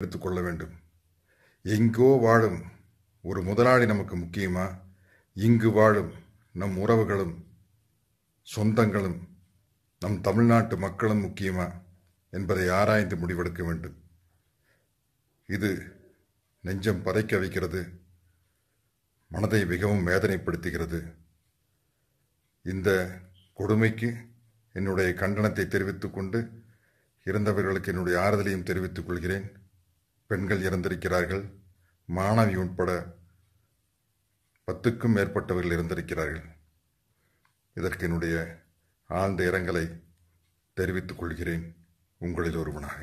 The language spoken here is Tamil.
எடுத்துக்கொள்ள வேண்டும் எங்கோ வாழும் ஒரு முதலாளி நமக்கு முக்கியமா இங்கு வாழும் நம் உறவுகளும் சொந்தங்களும் நம் தமிழ்நாட்டு மக்களும் முக்கியமா என்பதை ஆராய்ந்து முடிவெடுக்க வேண்டும் இது நெஞ்சம் பதைக்க வைக்கிறது மனதை மிகவும் வேதனைப்படுத்துகிறது இந்த கொடுமைக்கு என்னுடைய கண்டனத்தை தெரிவித்துக்கொண்டு இறந்தவர்களுக்கு என்னுடைய ஆறுதலையும் தெரிவித்துக் கொள்கிறேன் பெண்கள் இறந்திருக்கிறார்கள் மாணவி உட்பட பத்துக்கும் மேற்பட்டவர்கள் இறந்திருக்கிறார்கள் இதற்கு என்னுடைய ஆழ்ந்த இரங்கலை தெரிவித்துக் கொள்கிறேன் உங்களில் ஒருவனாக